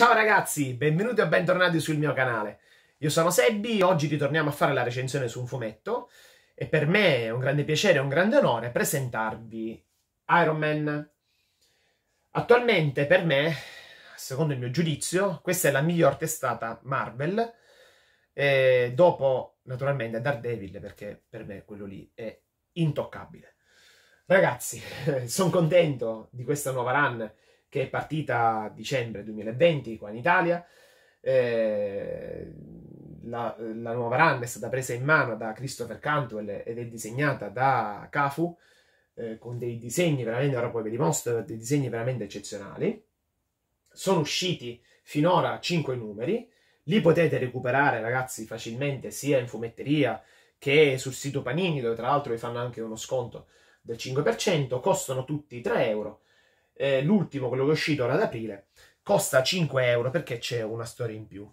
Ciao ragazzi, benvenuti o bentornati sul mio canale. Io sono Sebbi, oggi ritorniamo a fare la recensione su un fumetto e per me è un grande piacere e un grande onore presentarvi Iron Man. Attualmente per me, secondo il mio giudizio, questa è la miglior testata Marvel eh, dopo naturalmente Daredevil perché per me quello lì è intoccabile. Ragazzi, sono contento di questa nuova run che è partita a dicembre 2020 qua in Italia. Eh, la, la, nuova RAM è stata presa in mano da Christopher Cantwell ed è disegnata da Cafu eh, con dei disegni veramente, ora poi vi dimostro, dei disegni veramente eccezionali. Sono usciti finora 5 numeri, li potete recuperare ragazzi facilmente sia in fumetteria che sul sito Panini dove tra l'altro vi fanno anche uno sconto del 5%, costano tutti 3 euro eh, l'ultimo, quello che è uscito ora ad aprile, costa 5 euro perché c'è una storia in più.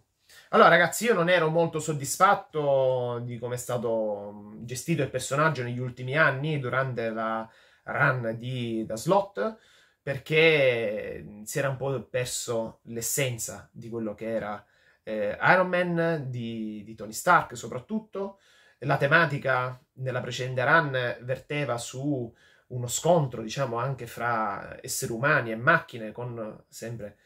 Allora, ragazzi, io non ero molto soddisfatto di come è stato mm, gestito il personaggio negli ultimi anni durante la run di The slot perché mm, si era un po' perso l'essenza di quello che era eh, Iron Man di, di, Tony Stark, soprattutto. La tematica nella precedente run verteva su uno scontro, diciamo, anche fra esseri umani e macchine, con sempre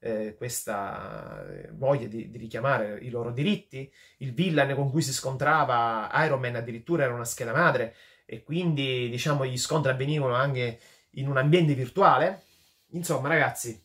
eh, questa eh, voglia di, di, richiamare i loro diritti. Il villain con cui si scontrava Iron Man addirittura era una scheda madre, e quindi, diciamo, gli scontri avvenivano anche in un ambiente virtuale. Insomma, ragazzi,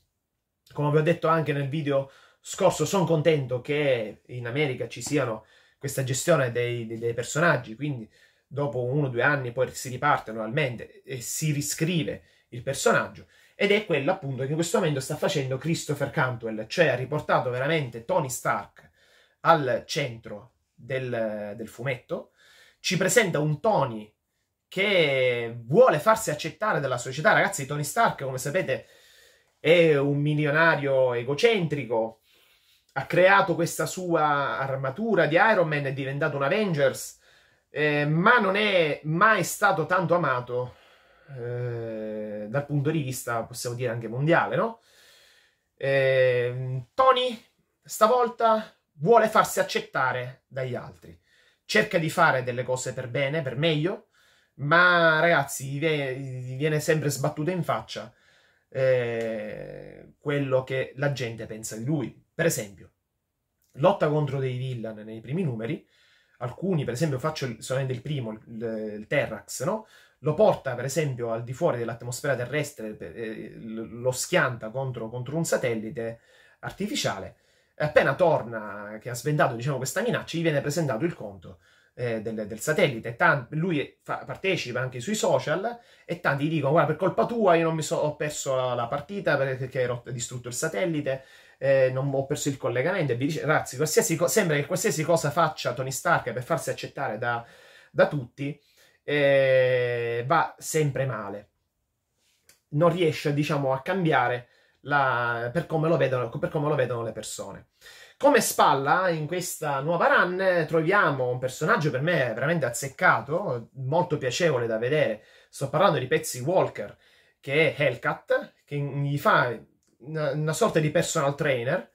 come vi ho detto anche nel video scorso, sono contento che in America ci siano questa gestione dei, dei, dei personaggi, quindi dopo uno o due anni poi si riparte normalmente e si riscrive il personaggio. Ed è quello appunto che in questo momento sta facendo Christopher Cantwell, cioè ha riportato veramente Tony Stark al centro del, del fumetto, ci presenta un Tony che vuole farsi accettare dalla società. Ragazzi, Tony Stark, come sapete, è un milionario egocentrico, ha creato questa sua armatura di Iron Man, è diventato un Avengers, eh, ma non è mai stato tanto amato eh, dal punto di vista, possiamo dire, anche mondiale, no? Eh, Tony stavolta vuole farsi accettare dagli altri, cerca di fare delle cose per bene, per meglio, ma ragazzi, gli viene sempre sbattuto in faccia eh, quello che la gente pensa di lui. Per esempio, lotta contro dei villain nei primi numeri, alcuni, per esempio faccio solamente il primo, il, il Terrax, no? lo porta per esempio al di fuori dell'atmosfera terrestre, eh, lo schianta contro, contro, un satellite artificiale, e appena torna, che ha sventato diciamo, questa minaccia, gli viene presentato il conto eh, del, del, satellite, tanti, lui fa, partecipa anche sui social e tanti gli dicono guarda per colpa tua io non mi so, ho perso la, la partita perché ho distrutto il satellite, eh, non ho perso il collegamento e vi dice, ragazzi, co- sembra che qualsiasi cosa faccia Tony Stark per farsi accettare da, da tutti eh, va sempre male. Non riesce, diciamo, a cambiare la, per, come vedono, per come lo vedono le persone. Come spalla in questa nuova run troviamo un personaggio per me veramente azzeccato, molto piacevole da vedere. Sto parlando di Pezzi Walker, che è Hellcat, che gli fa una, una sorta di personal trainer,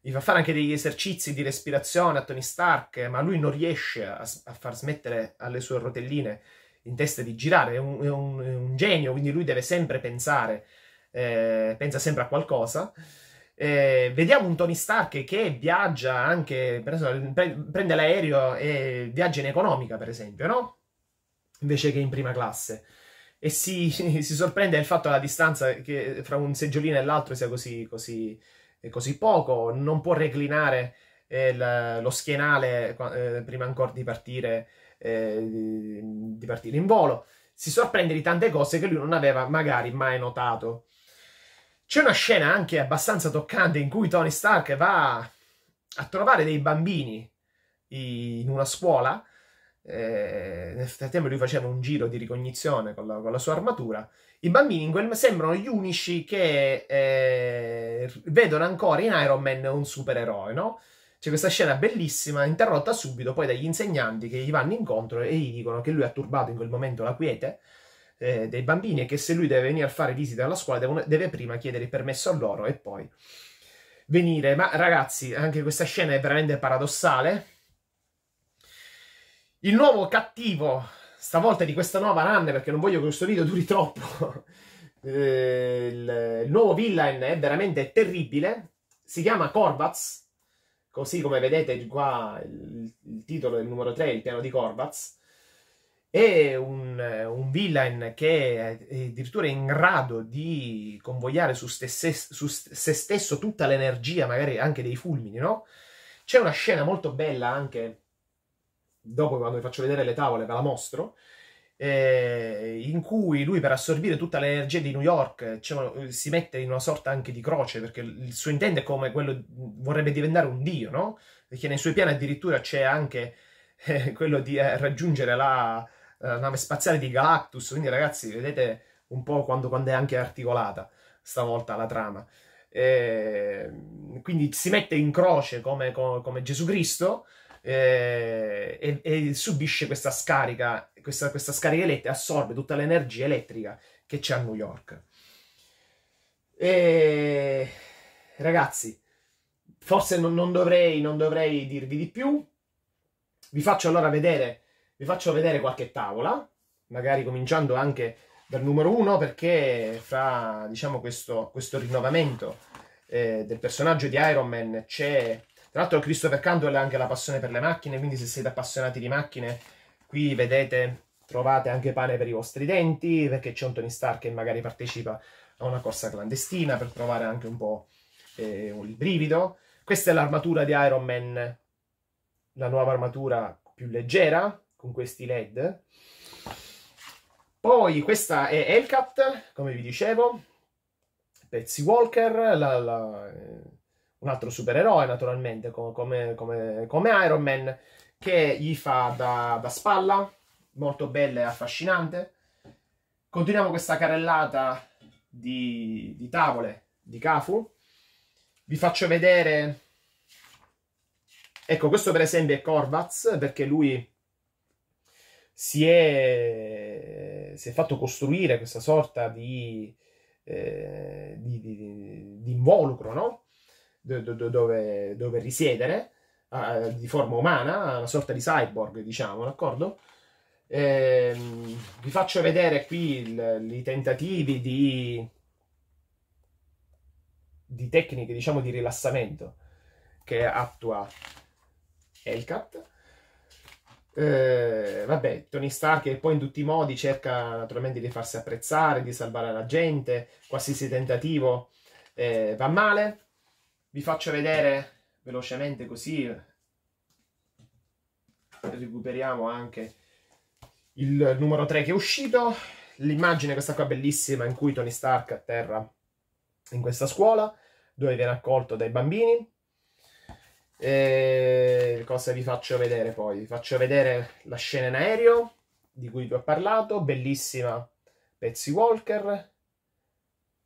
gli fa fare anche degli esercizi di respirazione a Tony Stark, ma lui non riesce a, a far smettere alle sue rotelline in testa di girare, è un, è un, è un genio, quindi lui deve sempre pensare, eh, pensa sempre a qualcosa. Eh, vediamo un Tony Stark che viaggia anche, esempio, pre- prende l'aereo e viaggia in economica, per esempio, no? Invece che in prima classe e si, si, sorprende del fatto che la distanza che fra un seggiolino e l'altro sia così, così, eh, così poco, non può reclinare eh, il, lo schienale eh, prima ancora di partire, eh, di partire in volo. Si sorprende di tante cose che lui non aveva magari mai notato. C'è una scena anche abbastanza toccante in cui Tony Stark va a trovare dei bambini in una scuola eh, nel frattempo lui faceva un giro di ricognizione con la, con la sua armatura. I bambini in quel sembrano gli unici che eh, vedono ancora in Iron Man un supereroe, no? C'è questa scena bellissima, interrotta subito poi dagli insegnanti che gli vanno incontro e gli dicono che lui ha turbato in quel momento la quiete eh, dei bambini e che se lui deve venire a fare visita alla scuola deve, deve prima chiedere il permesso a loro e poi venire. Ma ragazzi, anche questa scena è veramente paradossale il nuovo cattivo, stavolta di questa nuova run, perché non voglio che questo video duri troppo, eh, il, nuovo villain è veramente terribile, si chiama Corvaz così come vedete qua il, il titolo del numero 3, il piano di Corvaz è un, un, villain che è addirittura in grado di convogliare su, stesse, su se stesso tutta l'energia, magari anche dei fulmini, no? C'è una scena molto bella anche dopo quando vi faccio vedere le tavole ve la mostro, eh, in cui lui per assorbire tutta l'energia di New York cioè, si mette in una sorta anche di croce, perché il suo intento è come quello, vorrebbe diventare un dio, no? Perché nei suoi piani addirittura c'è anche eh, quello di eh, raggiungere la, la, nave spaziale di Galactus, quindi ragazzi vedete un po' quando, quando è anche articolata stavolta la trama. Eh, quindi si mette in croce come, come, come Gesù Cristo, eh, e, e, subisce questa scarica, questa, questa scarica elettrica, assorbe tutta l'energia elettrica che c'è a New York. E, ragazzi, forse non, non, dovrei, non dovrei dirvi di più. Vi faccio allora vedere, vi faccio vedere qualche tavola, magari cominciando anche dal numero uno, perché fra diciamo, questo, questo rinnovamento eh, del personaggio di Iron Man c'è tra l'altro Christopher Candle ha anche la passione per le macchine, quindi se siete appassionati di macchine, qui vedete, trovate anche pane per i vostri denti, perché c'è un Tony Stark che magari partecipa a una corsa clandestina per trovare anche un po' eh, il brivido. Questa è l'armatura di Iron Man, la nuova armatura più leggera, con questi led. Poi questa è Hellcat, come vi dicevo, Pezzi Walker, la, la, eh, un altro supereroe naturalmente, come, come, come Iron Man, che gli fa da, da spalla, molto bella e affascinante. Continuiamo questa carrellata di, di tavole di Kafu. Vi faccio vedere... Ecco, questo per esempio è Corvaz, perché lui si è, si è, fatto costruire questa sorta di, eh, di, di, di involucro, no? do, do, dove, dove, risiedere, uh, di forma umana, una sorta di cyborg, diciamo, d'accordo? Eh, vi faccio vedere qui il, i tentativi di, di tecniche, diciamo, di rilassamento che attua Elcat. Eh, vabbè, Tony Stark che poi in tutti i modi cerca naturalmente di farsi apprezzare, di salvare la gente, qualsiasi tentativo eh, va male vi faccio vedere velocemente così recuperiamo anche il numero 3 che è uscito l'immagine questa qua bellissima in cui Tony Stark atterra in questa scuola dove viene accolto dai bambini e cosa vi faccio vedere poi? Vi faccio vedere la scena in aereo di cui vi ho parlato, bellissima Pezzi Walker.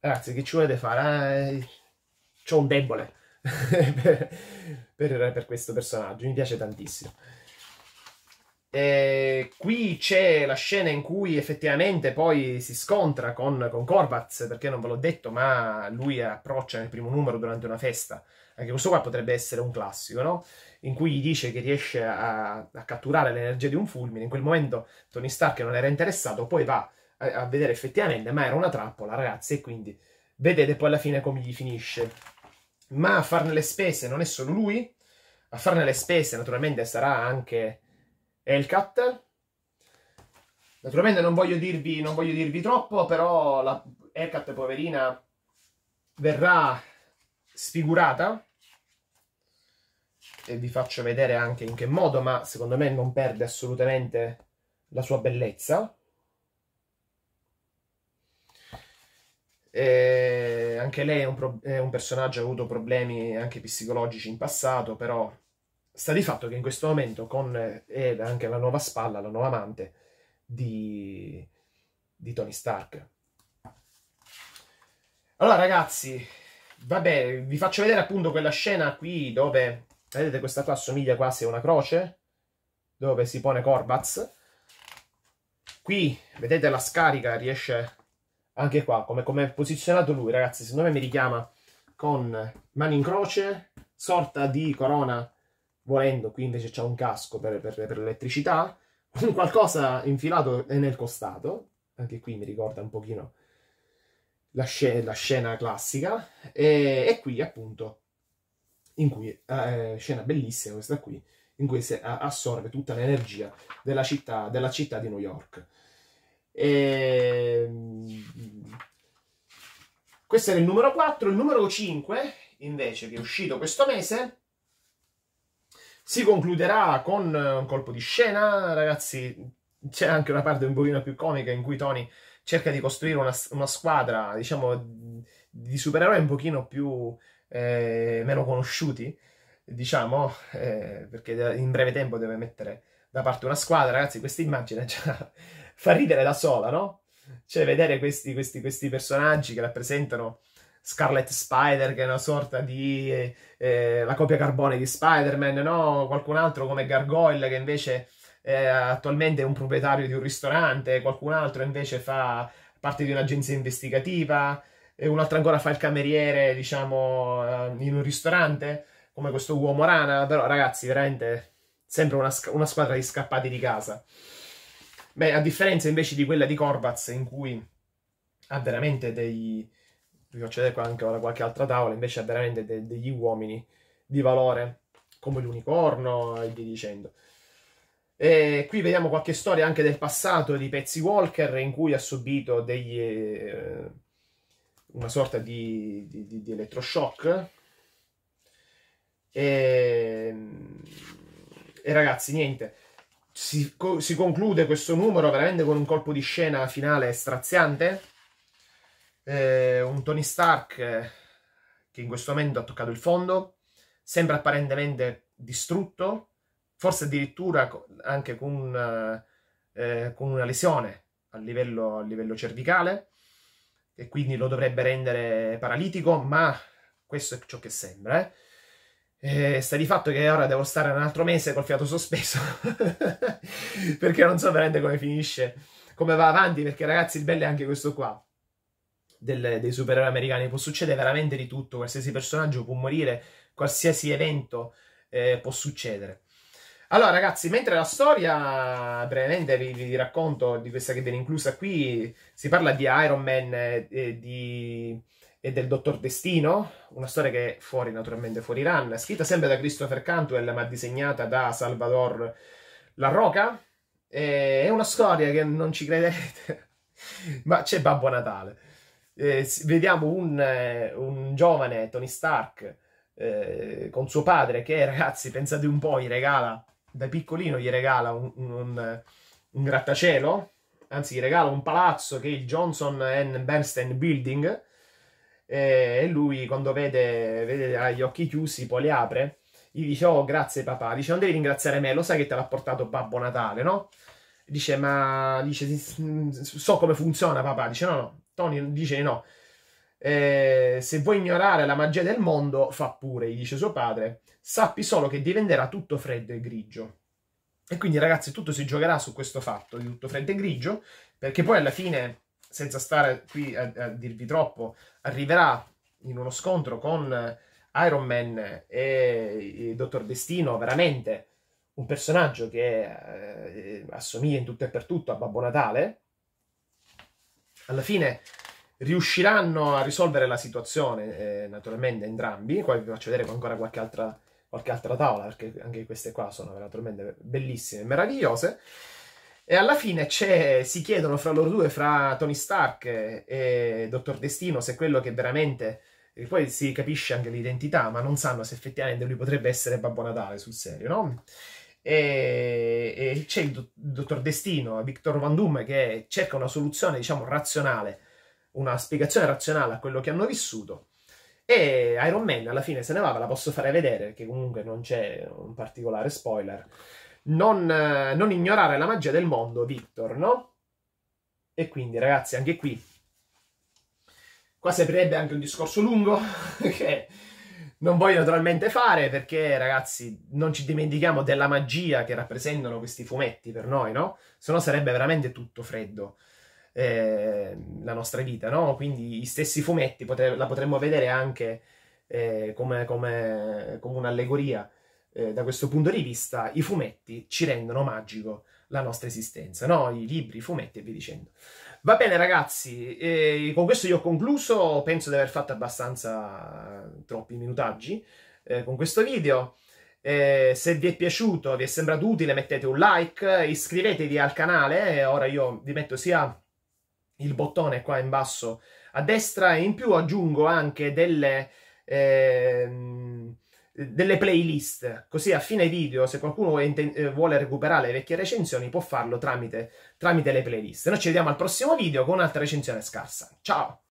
Ragazzi, che ci volete fare? Eh, C'ho un debole per, per, per, questo personaggio, mi piace tantissimo. E qui c'è la scena in cui effettivamente poi si scontra con, con Corvaz, perché non ve l'ho detto, ma lui approccia nel primo numero durante una festa. Anche questo qua potrebbe essere un classico, no? In cui gli dice che riesce a, a catturare l'energia di un fulmine. In quel momento Tony Stark non era interessato, poi va a, a vedere effettivamente, ma era una trappola, ragazzi, e quindi vedete poi alla fine come gli finisce ma a farne le spese non è solo lui, a farne le spese naturalmente sarà anche Elcat. Naturalmente non voglio dirvi, non voglio dirvi troppo, però la Elcat poverina verrà sfigurata e vi faccio vedere anche in che modo, ma secondo me non perde assolutamente la sua bellezza. Eh, anche lei è un, pro- è un personaggio che ha avuto problemi anche psicologici in passato, però sta di fatto che in questo momento con eh, Ed, anche la nuova spalla, la nuova amante di, di Tony Stark. Allora ragazzi, vabbè, vi faccio vedere appunto quella scena qui dove, vedete questa qua assomiglia quasi a una croce, dove si pone Corbats. Qui, vedete la scarica, riesce anche qua, come, come è posizionato lui, ragazzi, secondo me mi richiama con mani in croce, sorta di corona, volendo, qui invece c'è un casco per, per, per l'elettricità, qualcosa infilato nel costato, anche qui mi ricorda un pochino la, sc la scena classica, e, e, qui appunto, in cui, eh, scena bellissima questa qui, in cui si assorbe tutta l'energia della della città di New York. E... Ehm, questo era il numero 4. Il numero 5, invece, che è uscito questo mese, si concluderà con un colpo di scena. Ragazzi, c'è anche una parte un pochino più comica in cui Tony cerca di costruire una, una squadra, diciamo, di supereroi un pochino più eh, meno conosciuti, diciamo, eh, perché in breve tempo deve mettere da parte una squadra. Ragazzi, questa immagine già fa ridere da sola, no? Cioè, vedere questi, questi, questi personaggi che rappresentano Scarlet Spider, che è una sorta di eh, eh, la copia carbone di Spider-Man, no? Qualcun altro come Gargoyle, che invece eh, attualmente è un proprietario di un ristorante, qualcun altro invece fa parte di un'agenzia investigativa, e un altro ancora fa il cameriere, diciamo, eh, in un ristorante, come questo uomo rana. Però, ragazzi, veramente sembra una, una squadra di scappati di casa. Beh, a differenza invece di quella di Corbaz, in cui ha veramente dei... vi faccio vedere qua anche ora qualche altra tavola, invece ha veramente de degli uomini di valore, come l'unicorno e via dicendo. E qui vediamo qualche storia anche del passato di Pezzi Walker, in cui ha subito degli... Eh, una sorta di, di, di, di elettroshock. E, e ragazzi, niente si, co- si, conclude questo numero veramente con un colpo di scena finale straziante. Eh, un Tony Stark eh, che in questo momento ha toccato il fondo, sembra apparentemente distrutto, forse addirittura anche con, eh, eh, con una lesione a livello, a livello cervicale, e quindi lo dovrebbe rendere paralitico, ma questo è ciò che sembra. Eh. Eh, sta di fatto che ora devo stare un altro mese col fiato sospeso perché non so veramente come finisce, come va avanti. Perché ragazzi, il bello è anche questo qua. Del, dei supereroi americani può succedere veramente di tutto, qualsiasi personaggio può morire, qualsiasi evento eh, può succedere. Allora, ragazzi, mentre la storia, brevemente vi, vi, racconto di questa che viene inclusa qui, si parla di Iron Man, eh, di e del Dottor Destino, una storia che è fuori naturalmente fuori run, scritta sempre da Christopher Cantwell ma disegnata da Salvador La Roca. E è una storia che non ci credete, ma c'è Babbo Natale. Eh, vediamo un, un, giovane Tony Stark eh, con suo padre che, ragazzi, pensate un po', gli regala, da piccolino gli regala un, un, un grattacielo, anzi gli regala un palazzo che è il Johnson and Bernstein Building, e lui quando vede, vede gli occhi chiusi poi li apre, gli dice oh grazie papà, dice non devi ringraziare me, lo sai che te l'ha portato Babbo Natale, no? Dice ma dice, so come funziona papà, dice no no, Tony dice no, eh, se vuoi ignorare la magia del mondo fa pure, gli dice suo padre, sappi solo che diventerà tutto freddo e grigio. E quindi ragazzi tutto si giocherà su questo fatto di tutto freddo e grigio, perché poi alla fine senza stare qui a, a dirvi troppo, arriverà in uno scontro con Iron Man e il Dottor Destino, veramente un personaggio che eh, assomiglia in tutto e per tutto a Babbo Natale, alla fine riusciranno a risolvere la situazione, eh, naturalmente entrambi, poi vi faccio vedere ancora qualche altra, qualche altra tavola, perché anche queste qua sono naturalmente bellissime e meravigliose, e alla fine si chiedono fra loro due, fra Tony Stark e Dottor Destino, se quello che veramente. E poi si capisce anche l'identità, ma non sanno se effettivamente lui potrebbe essere Babbo Natale sul serio, no? E, e c'è il dottor Destino, Victor Van Doom, che cerca una soluzione, diciamo, razionale, una spiegazione razionale a quello che hanno vissuto. E Iron Man alla fine se ne va, ve la posso fare vedere, che comunque non c'è un particolare spoiler non, eh, non ignorare la magia del mondo, Victor, no? E quindi, ragazzi, anche qui, qua si aprirebbe anche un discorso lungo, che non voglio naturalmente fare perché, ragazzi, non ci dimentichiamo della magia che rappresentano questi fumetti per noi, no? Sennò sarebbe veramente tutto freddo eh, la nostra vita, no? Quindi gli stessi fumetti potre- la potremmo vedere anche eh, come, come, come un'allegoria eh, da questo punto di vista i fumetti ci rendono magico la nostra esistenza, no? i libri, i fumetti e via dicendo. Va bene ragazzi, eh, con questo io ho concluso, penso di aver fatto abbastanza eh, troppi minutaggi eh, con questo video. Eh, se vi è piaciuto, vi è sembrato utile, mettete un like, iscrivetevi al canale, ora io vi metto sia il bottone qua in basso a destra e in più aggiungo anche delle... Ehm, delle playlist, così a fine video, se qualcuno eh, vuole recuperare le vecchie recensioni, può farlo tramite, tramite le playlist. Noi ci vediamo al prossimo video con un'altra recensione scarsa. Ciao!